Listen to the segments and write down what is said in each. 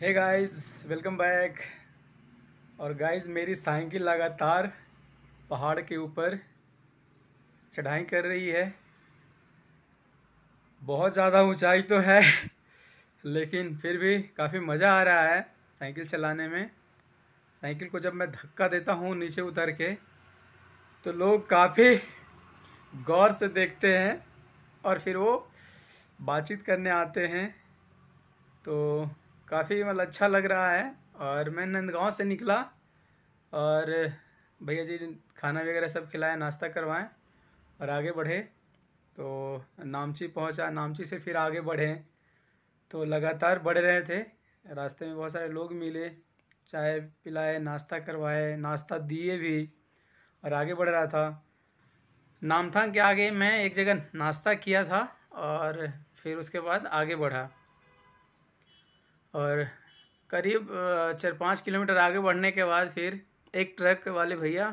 हे guys welcome back और guys मेरी cycle लगातार पहाड़ के ऊपर चढ़ाई कर रही है बहुत ज़्यादा ऊंचाई तो है लेकिन फिर भी काफ़ी मज़ा आ रहा है साइकिल चलाने में साइकिल को जब मैं धक्का देता हूँ नीचे उतर के तो लोग काफ़ी गौर से देखते हैं और फिर वो बातचीत करने आते हैं तो काफ़ी मतलब अच्छा लग रहा है और मैं नंदगांव से निकला और भैया जी खाना वगैरह सब खिलाए नाश्ता करवाएं और आगे बढ़े तो नामची पहुंचा नामची से फिर आगे बढ़े तो लगातार बढ़ रहे थे रास्ते में बहुत सारे लोग मिले चाय पिलाए नाश्ता करवाए नाश्ता दिए भी और आगे बढ़ रहा था नामथांग के आगे मैं एक जगह नाश्ता किया था और फिर उसके बाद आगे बढ़ा और करीब चार पाँच किलोमीटर आगे बढ़ने के बाद फिर एक ट्रक वाले भैया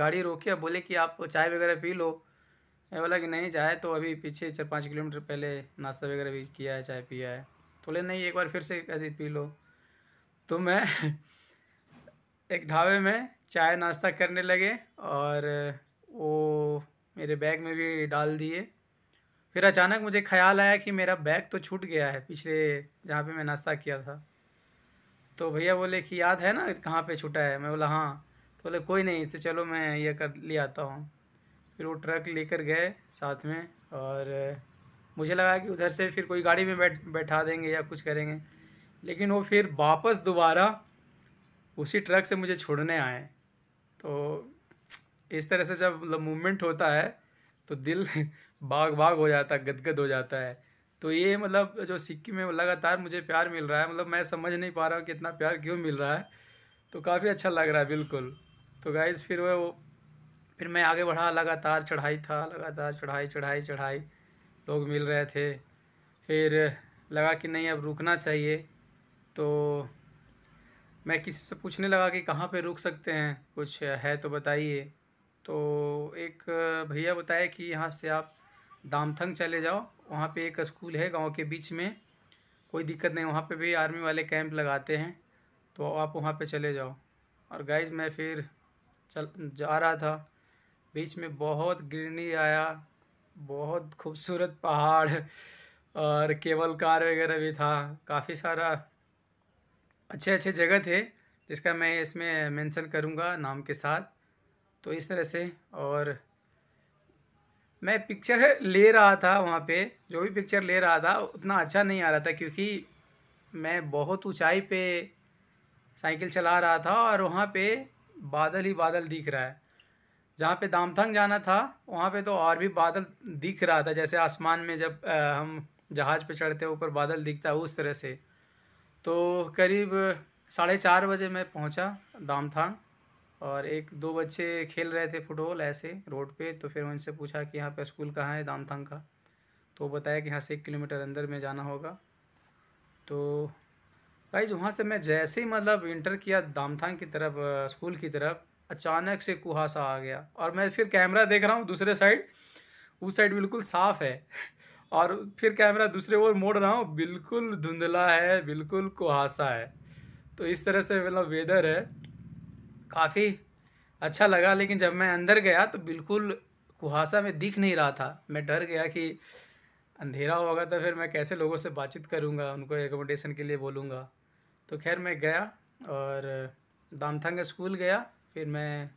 गाड़ी रोके और बोले कि आप चाय वगैरह पी लो मैं बोला कि नहीं चाय तो अभी पीछे चार पाँच किलोमीटर पहले नाश्ता वगैरह भी किया है चाय पिया है तो बोले नहीं एक बार फिर से कभी पी लो तो मैं एक ढाबे में चाय नाश्ता करने लगे और वो मेरे बैग में भी डाल दिए फिर अचानक मुझे ख्याल आया कि मेरा बैग तो छूट गया है पिछले जहाँ पे मैं नाश्ता किया था तो भैया बोले कि याद है ना कहाँ पे छूटा है मैं बोला हाँ तो बोले कोई नहीं इससे चलो मैं ये कर ले आता हूँ फिर वो ट्रक लेकर गए साथ में और मुझे लगा कि उधर से फिर कोई गाड़ी में बैठ बैठा देंगे या कुछ करेंगे लेकिन वो फिर वापस दोबारा उसी ट्रक से मुझे छोड़ने आए तो इस तरह से जब मूवमेंट होता है तो दिल बाग बाग हो जाता है गदगद हो जाता है तो ये मतलब जो सिक्किम में लगातार मुझे प्यार मिल रहा है मतलब मैं समझ नहीं पा रहा हूँ कि इतना प्यार क्यों मिल रहा है तो काफ़ी अच्छा लग रहा है बिल्कुल तो गाइज़ फिर वह वो फिर मैं आगे बढ़ा लगातार चढ़ाई था लगातार चढ़ाई चढ़ाई चढ़ाई लोग मिल रहे थे फिर लगा कि नहीं अब रुकना चाहिए तो मैं किसी से पूछने लगा कि कहाँ पे रुक सकते हैं कुछ है तो बताइए तो एक भैया बताया कि यहाँ से आप दामथंग चले जाओ वहाँ पे एक स्कूल है गांव के बीच में कोई दिक्कत नहीं वहाँ पे भी आर्मी वाले कैंप लगाते हैं तो आप वहाँ पे चले जाओ और गाइज मैं फिर चल जा रहा था बीच में बहुत ग्रीनरी आया बहुत खूबसूरत पहाड़ और केबल कार वगैरह भी था काफ़ी सारा अच्छे अच्छे जगह थे जिसका मैं इसमें मेंशन करूँगा नाम के साथ तो इस तरह से और मैं पिक्चर ले रहा था वहाँ पे जो भी पिक्चर ले रहा था उतना अच्छा नहीं आ रहा था क्योंकि मैं बहुत ऊंचाई पे साइकिल चला रहा था और वहाँ पे बादल ही बादल दिख रहा है जहाँ पे दामथंग जाना था वहाँ पे तो और भी बादल दिख रहा था जैसे आसमान में जब आ, हम जहाज़ पे चढ़ते हैं ऊपर बादल दिखता है उस तरह से तो करीब साढ़े चार बजे मैं पहुँचा दामथांग और एक दो बच्चे खेल रहे थे फुटबॉल ऐसे रोड पे तो फिर उनसे पूछा कि यहाँ पे स्कूल कहाँ है दामथंग का तो बताया कि यहाँ से एक किलोमीटर अंदर में जाना होगा तो भाई वहाँ से मैं जैसे ही मतलब इंटर किया दामथांग की तरफ स्कूल की तरफ अचानक से कुहासा आ गया और मैं फिर कैमरा देख रहा हूँ दूसरे साइड उस साइड बिल्कुल साफ़ है और फिर कैमरा दूसरे ओर मोड़ रहा हूँ बिल्कुल धुंधला है बिल्कुल कुहासा है तो इस तरह से मतलब वेदर है काफ़ी अच्छा लगा लेकिन जब मैं अंदर गया तो बिल्कुल कुहासा में दिख नहीं रहा था मैं डर गया कि अंधेरा होगा तो फिर मैं कैसे लोगों से बातचीत करूँगा उनको एकोमोडेशन के लिए बोलूँगा तो खैर मैं गया और दामथंग स्कूल गया फिर मैं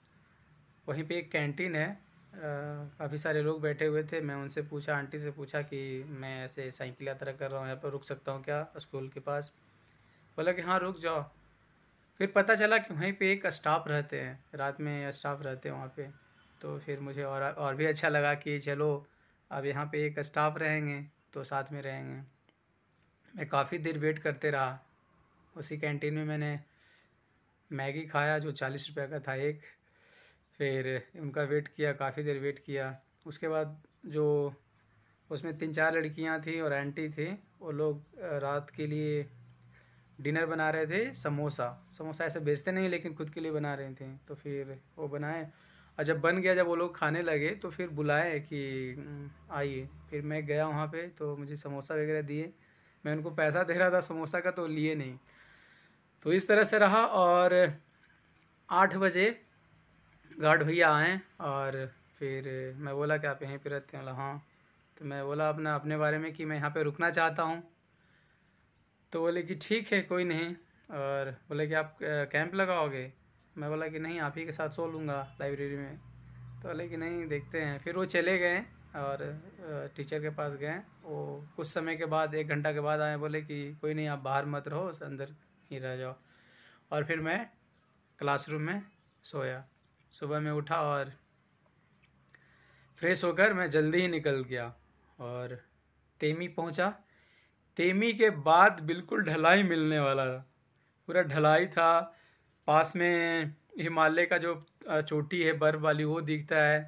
वहीं पे एक कैंटीन है काफ़ी सारे लोग बैठे हुए थे मैं उनसे पूछा आंटी से पूछा कि मैं ऐसे साइकिल यात्रा कर रहा हूँ यहाँ पर रुक सकता हूँ क्या स्कूल के पास बोला कि हाँ रुक जाओ फिर पता चला कि वहीं पे एक स्टाफ रहते हैं रात में स्टाफ रहते हैं वहाँ पे तो फिर मुझे और और भी अच्छा लगा कि चलो अब यहाँ पे एक स्टाफ रहेंगे तो साथ में रहेंगे मैं काफ़ी देर वेट करते रहा उसी कैंटीन में मैंने मैगी खाया जो चालीस रुपये का था एक फिर उनका वेट किया काफ़ी देर वेट किया उसके बाद जो उसमें तीन चार लड़कियाँ थी और आंटी थी वो लोग रात के लिए डिनर बना रहे थे समोसा समोसा ऐसे बेचते नहीं लेकिन खुद के लिए बना रहे थे तो फिर वो बनाए और जब बन गया जब वो लोग खाने लगे तो फिर बुलाए कि आइए फिर मैं गया वहाँ पे तो मुझे समोसा वगैरह दिए मैं उनको पैसा दे रहा था समोसा का तो लिए नहीं तो इस तरह से रहा और आठ बजे गार्ड भैया आए और फिर मैं बोला कि आप यहीं पर रहते हैं हाँ तो मैं बोला अपना अपने बारे में कि मैं यहाँ पे रुकना चाहता हूँ तो बोले कि ठीक है कोई नहीं और बोले कि आप कैंप लगाओगे मैं बोला कि नहीं आप ही के साथ सो लूँगा लाइब्रेरी में तो बोले कि नहीं देखते हैं फिर वो चले गए और टीचर के पास गए वो कुछ समय के बाद एक घंटा के बाद आए बोले कि कोई नहीं आप बाहर मत रहो अंदर ही रह जाओ और फिर मैं क्लासरूम में सोया सुबह में उठा और फ्रेश होकर मैं जल्दी ही निकल गया और तेमी पहुंचा तेमी के बाद बिल्कुल ढलाई मिलने वाला था पूरा ढलाई था पास में हिमालय का जो चोटी है बर्फ़ वाली वो दिखता है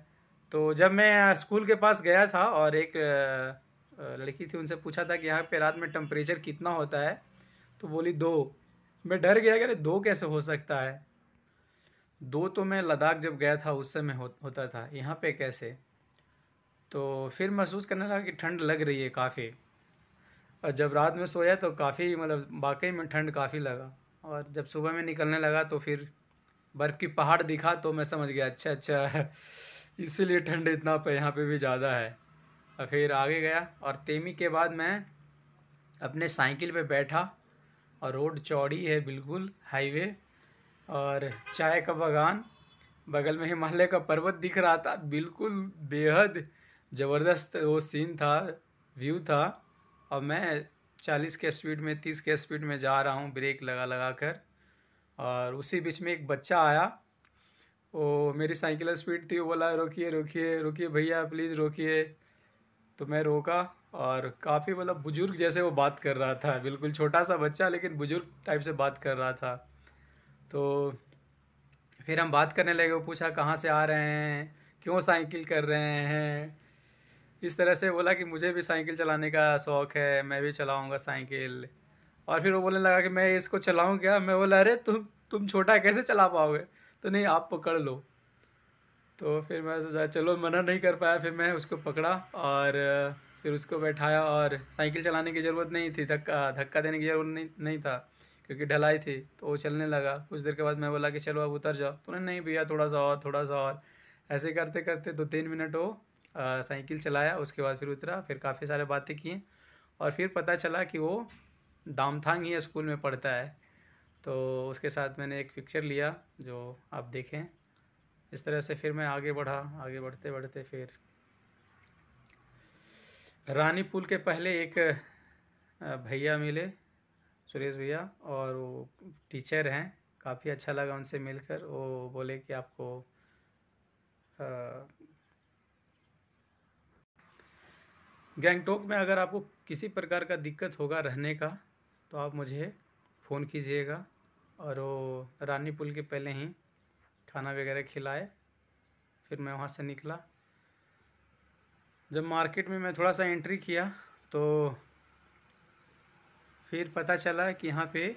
तो जब मैं स्कूल के पास गया था और एक लड़की थी उनसे पूछा था कि यहाँ पे रात में टम्परेचर कितना होता है तो बोली दो मैं डर गया कि अरे दो कैसे हो सकता है दो तो मैं लद्दाख जब गया था उस समय हो, होता था यहाँ पे कैसे तो फिर महसूस करने लगा कि ठंड लग रही है काफ़ी और जब रात में सोया तो काफ़ी मतलब वाकई में ठंड काफ़ी लगा और जब सुबह में निकलने लगा तो फिर बर्फ़ की पहाड़ दिखा तो मैं समझ गया अच्छा अच्छा इसीलिए ठंड इतना पे यहाँ पे भी ज़्यादा है और फिर आगे गया और तेमी के बाद मैं अपने साइकिल पे बैठा और रोड चौड़ी है बिल्कुल हाईवे और चाय का बागान बगल में हिमालय का पर्वत दिख रहा था बिल्कुल बेहद ज़बरदस्त वो सीन था व्यू था अब मैं चालीस के स्पीड में तीस के स्पीड में जा रहा हूँ ब्रेक लगा लगा कर और उसी बीच में एक बच्चा आया वो मेरी साइकिल स्पीड थी वो बोला रोकिए रोकिए रोकिए भैया प्लीज़ रोकिए तो मैं रोका और काफ़ी मतलब बुज़ुर्ग जैसे वो बात कर रहा था बिल्कुल छोटा सा बच्चा लेकिन बुज़ुर्ग टाइप से बात कर रहा था तो फिर हम बात करने लगे वो पूछा कहाँ से आ रहे हैं क्यों साइकिल कर रहे हैं इस तरह से बोला कि मुझे भी साइकिल चलाने का शौक़ है मैं भी चलाऊँगा साइकिल और फिर वो बोलने लगा कि मैं इसको चलाऊँ क्या मैं बोला अरे तुम तुम छोटा कैसे चला पाओगे तो नहीं आप पकड़ लो तो फिर मैं सोचा चलो मना नहीं कर पाया फिर मैं उसको पकड़ा और फिर उसको बैठाया और साइकिल चलाने की ज़रूरत नहीं थी धक्का धक्का देने की ज़रूरत नहीं नहीं था क्योंकि ढलाई थी तो वो चलने लगा कुछ देर के बाद मैं बोला कि चलो अब उतर जाओ तूने तो नहीं भैया थोड़ा सा और थोड़ा सा और ऐसे करते करते दो तीन मिनट वो साइकिल चलाया उसके बाद फिर उतरा फिर काफ़ी सारे बातें किए और फिर पता चला कि वो दामथांग ही स्कूल में पढ़ता है तो उसके साथ मैंने एक पिक्चर लिया जो आप देखें इस तरह से फिर मैं आगे बढ़ा आगे बढ़ते बढ़ते फिर रानी पुल के पहले एक भैया मिले सुरेश भैया और वो टीचर हैं काफ़ी अच्छा लगा उनसे मिलकर वो बोले कि आपको गैंगटोक में अगर आपको किसी प्रकार का दिक्कत होगा रहने का तो आप मुझे फ़ोन कीजिएगा और वो रानी पुल के पहले ही खाना वगैरह खिलाए फिर मैं वहाँ से निकला जब मार्केट में मैं थोड़ा सा एंट्री किया तो फिर पता चला कि यहाँ पे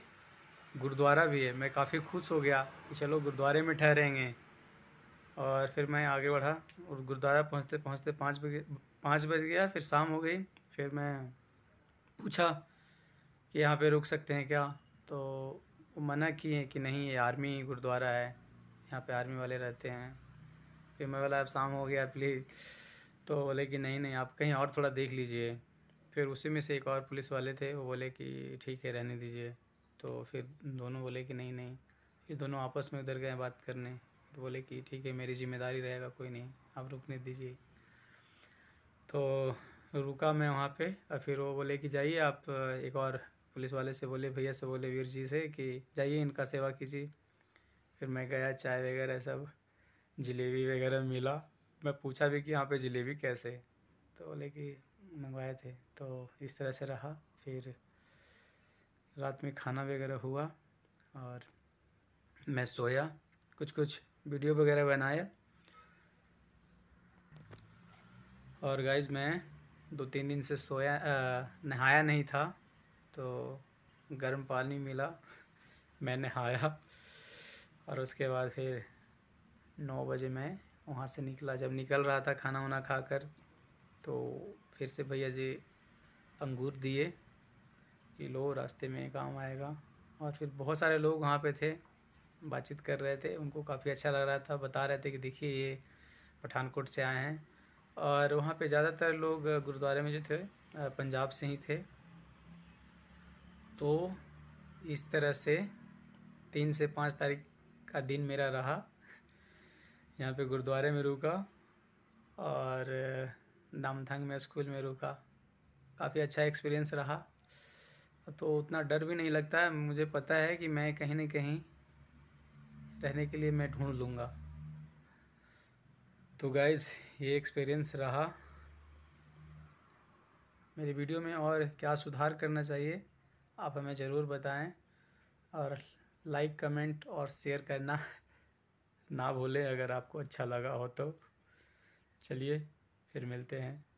गुरुद्वारा भी है मैं काफ़ी खुश हो गया कि चलो गुरुद्वारे में ठहरेंगे और फिर मैं आगे बढ़ा और गुरुद्वारा पहुँचते पहुँचते पाँच बजे पाँच बज गया फिर शाम हो गई फिर मैं पूछा कि यहाँ पे रुक सकते हैं क्या तो वो मना किए कि नहीं ये आर्मी गुरुद्वारा है यहाँ पे आर्मी वाले रहते हैं फिर मैं बोला अब शाम हो गया प्लीज़ तो बोले कि नहीं नहीं आप कहीं और थोड़ा देख लीजिए फिर उसी में से एक और पुलिस वाले थे वो बोले कि ठीक है रहने दीजिए तो फिर दोनों बोले कि नहीं नहीं फिर दोनों आपस में उधर गए बात करने बोले कि ठीक है मेरी जिम्मेदारी रहेगा कोई नहीं आप रुकने दीजिए तो रुका मैं वहाँ पे और फिर वो बोले कि जाइए आप एक और पुलिस वाले से बोले भैया से बोले वीर जी से कि जाइए इनका सेवा कीजिए फिर मैं गया चाय वगैरह सब जलेबी वगैरह मिला मैं पूछा भी कि यहाँ पे जलेबी कैसे तो बोले कि मंगवाए थे तो इस तरह से रहा फिर रात में खाना वगैरह हुआ और मैं सोया कुछ कुछ वीडियो वगैरह बनाया और गाइज मैं दो तीन दिन से सोया आ, नहाया नहीं था तो गर्म पानी मिला मैं नहाया और उसके बाद फिर नौ बजे मैं वहाँ से निकला जब निकल रहा था खाना वाना खाकर तो फिर से भैया जी अंगूर दिए कि लो रास्ते में काम आएगा और फिर बहुत सारे लोग वहाँ पे थे बातचीत कर रहे थे उनको काफ़ी अच्छा लग रहा था बता रहे थे कि देखिए ये पठानकोट से आए हैं और वहाँ पे ज़्यादातर लोग गुरुद्वारे में जो थे पंजाब से ही थे तो इस तरह से तीन से पाँच तारीख का दिन मेरा रहा यहाँ पे गुरुद्वारे में रुका और दामथंग में स्कूल में रुका काफ़ी अच्छा एक्सपीरियंस रहा तो उतना डर भी नहीं लगता है मुझे पता है कि मैं कहीं ना कहीं रहने के लिए मैं ढूंढ लूँगा तो गाइज़ ये एक्सपीरियंस रहा मेरे वीडियो में और क्या सुधार करना चाहिए आप हमें ज़रूर बताएं और लाइक कमेंट और शेयर करना ना भूलें अगर आपको अच्छा लगा हो तो चलिए फिर मिलते हैं